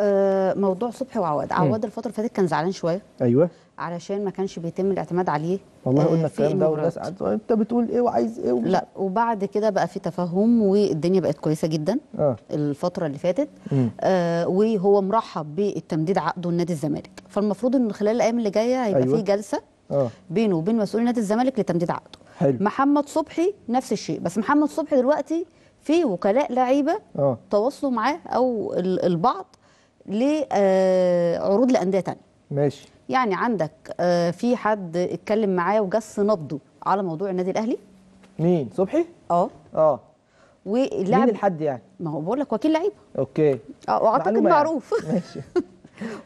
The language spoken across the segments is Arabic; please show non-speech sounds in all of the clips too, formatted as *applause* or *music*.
آه، موضوع صبحي وعواد عواد الفتره اللي فاتت كان زعلان شويه ايوه علشان ما كانش بيتم الاعتماد عليه والله قلنا آه، الكلام ده والناس انت بتقول ايه وعايز ايه ومش لا وبعد كده بقى في تفاهم والدنيا بقت كويسه جدا آه. الفتره اللي فاتت آه وهو مرحب بالتمديد عقده لنادي الزمالك فالمفروض ان خلال الايام اللي جايه هيبقى أيوة. في جلسه آه. بينه وبين مسؤول نادي الزمالك لتمديد عقده حلو. محمد صبحي نفس الشيء بس محمد صبحي دلوقتي في وكلاء لعيبه آه. تواصلوا معاه او البعض لعروض لانديه ثانيه ماشي يعني عندك آه، في حد اتكلم معاه وجس نبضه على موضوع النادي الاهلي مين صبحي اه اه واللاعب مين الحد يعني ما هو بقول لك وكيل لعيبه اوكي اه واعتقد يعني. معروف يعني. *laughs* ماشي *laughs*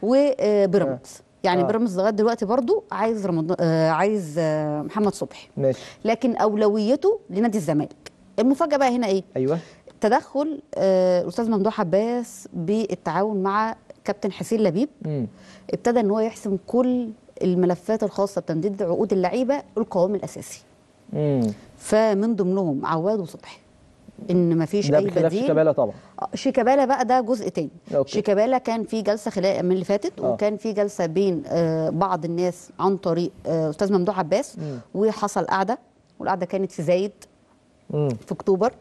وبيراميدز آه،, آه. يعني آه. بيراميدز لغايه دلوقتي برضو عايز رمضان آه عايز آه محمد صبحي ماشي لكن اولويته لنادي الزمالك المفاجاه بقى هنا ايه ايوه تدخل الاستاذ آه، ممدوح عباس بالتعاون مع كابتن حسين لبيب م. ابتدى ان هو يحسم كل الملفات الخاصه بتمديد عقود اللعيبه القوام الاساسي م. فمن ضمنهم عواد وصبحي ان ما فيش اي بديل شيكابالا طبعا آه، شيكابالا بقى ده جزء تاني شيكابالا كان في جلسه خلال من اللي فاتت آه. وكان في جلسه بين آه، بعض الناس عن طريق استاذ ممدوح عباس م. وحصل قعده والقعده كانت في زايد مم. في اكتوبر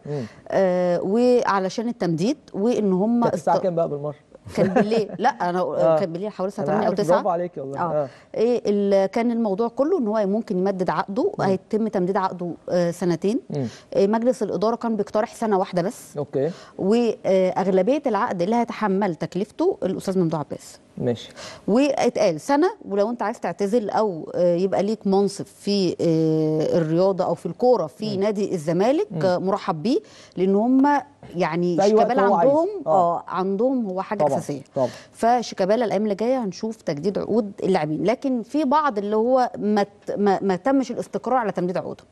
آه وعلشان التمديد وان هم الساعه است... كام بقى بالمره كان بالليل *laughs* لا انا آه. كان بالليل حوالي الساعه 8 او 9 برافو عليك والله آه. آه. ايه كان الموضوع كله ان هو ممكن يمدد عقده مم. هيتم تمديد عقده آه سنتين آه مجلس الاداره كان بيقترح سنه واحده بس اوكي واغلبيه آه، العقد اللي هيتحمل تكلفته الاستاذ ممدوح عباس ماشي واتقال سنه ولو انت عايز تعتزل او آه، يبقى ليك منصب في آه، الرياضه او في الكوره في مم. نادي الزمالك مم. مرحب بيه لان هم يعني شيكابالا عندهم آه. اه عندهم هو حاجه طبعًا. اساسيه طبعًا. فشيكابالا الايام اللي جايه هنشوف تجديد عقود اللاعبين لكن في بعض اللي هو ما ما, ما تمش الاستقرار على تمديد عقودهم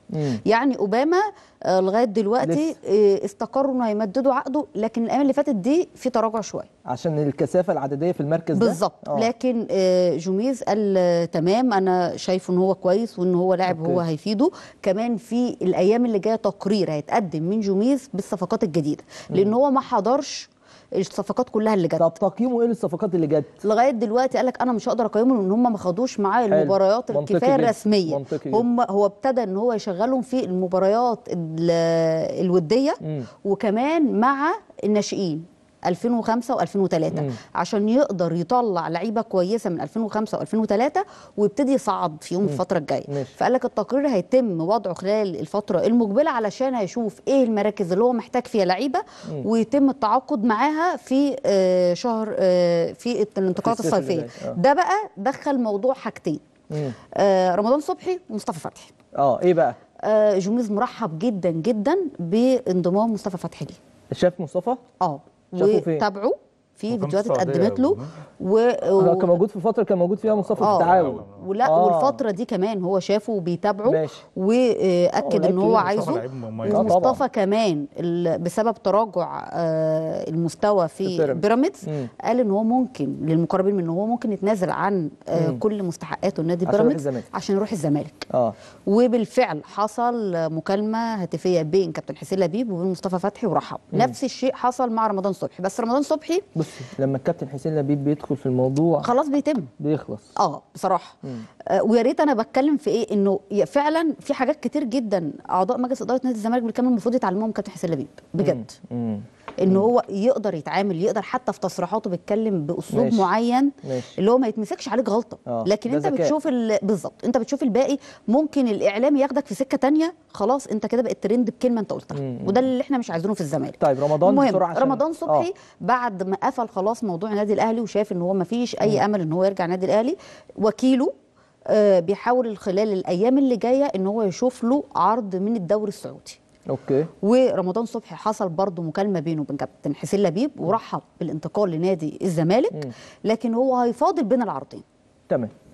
يعني اوباما آه، لغايه دلوقتي لسه. آه، استقروا انه هيمددوا عقده لكن الايام اللي فاتت دي في تراجع شويه عشان الكثافه العدديه في المركز ده بالظبط آه. لكن جوميز قال تمام انا شايفه ان هو كويس وان هو لاعب هو هيفيده كمان في الايام اللي جايه تقرير هيتقدم من جوميز بالصفقات الجديده لان هو ما حضرش الصفقات كلها اللي جت طب تقييمه ايه للصفقات اللي جت لغايه دلوقتي قال لك انا مش هقدر اقيمه لان هم ما خدوش معاه المباريات الكفايه الرسميه منطقي هم هو ابتدى ان هو يشغلهم في المباريات الوديه م. وكمان مع الناشئين 2005 و2003 عشان يقدر يطلع لعيبه كويسه من 2005 و2003 ويبتدي يصعد فيهم الفتره الجايه فقال لك التقرير هيتم وضعه خلال الفتره المقبله علشان هيشوف ايه المراكز اللي هو محتاج فيها لعيبه ويتم التعاقد معاها في آه، شهر آه، في الانتقالات الصيفيه آه. ده بقى دخل موضوع حاجتين آه رمضان صبحي ومصطفى فتحي اه ايه بقى آه جوميز مرحب جدا جدا بانضمام مصطفى فتحي ليه شاف مصطفى اه وتابعوا في فيديوهات اتقدمت له يعني. و... و... كان موجود في فتره كان موجود فيها مصطفى في آه، التعاون ولا آه. والفتره دي كمان هو شافه وبيتابعه ماشي. واكد آه، ان هو عايزه ومصطفى آه، كمان بسبب تراجع المستوى في بيراميدز قال ان هو ممكن للمقربين منه هو ممكن يتنازل عن كل مستحقاته النادي بيراميدز عشان يروح الزمالك اه وبالفعل حصل مكالمه هاتفيه بين كابتن حسين لبيب وبين مصطفى فتحي ورحب نفس الشيء حصل مع رمضان صبحي بس رمضان صبحي بس بس لما الكابتن حسين لبيب بيدخل في الموضوع خلاص بيتم بيخلص اه بصراحه آه ويا ريت انا بتكلم في ايه انه فعلا في حاجات كتير جدا اعضاء مجلس اداره نادي الزمالك بالكامل المفروض يتعلموهم كابتن حسين لبيب بجد مم. مم. ان هو يقدر يتعامل يقدر حتى في تصريحاته بيتكلم باسلوب معين ماشي. اللي هو ما يتمسكش عليك غلطه أوه. لكن انت بتشوف ال... بالظبط انت بتشوف الباقي ممكن الاعلام ياخدك في سكه تانية خلاص انت كده بقت ترند بكلمه انت قلتها مم. وده اللي احنا مش عايزينه في الزمالك طيب رمضان المهم. بسرعه عشان... رمضان صبحي أوه. بعد ما قفل خلاص موضوع النادي الاهلي وشاف ان هو ما فيش اي مم. امل ان هو يرجع النادي الاهلي وكيله آه بيحاول خلال الايام اللي جايه ان هو يشوف له عرض من الدوري السعودي اوكي ورمضان صبحي حصل برضه مكالمه بينه وبين كابتن حسين لبيب ورحب بالانتقال لنادي الزمالك لكن هو هيفاضل بين العرضين تمام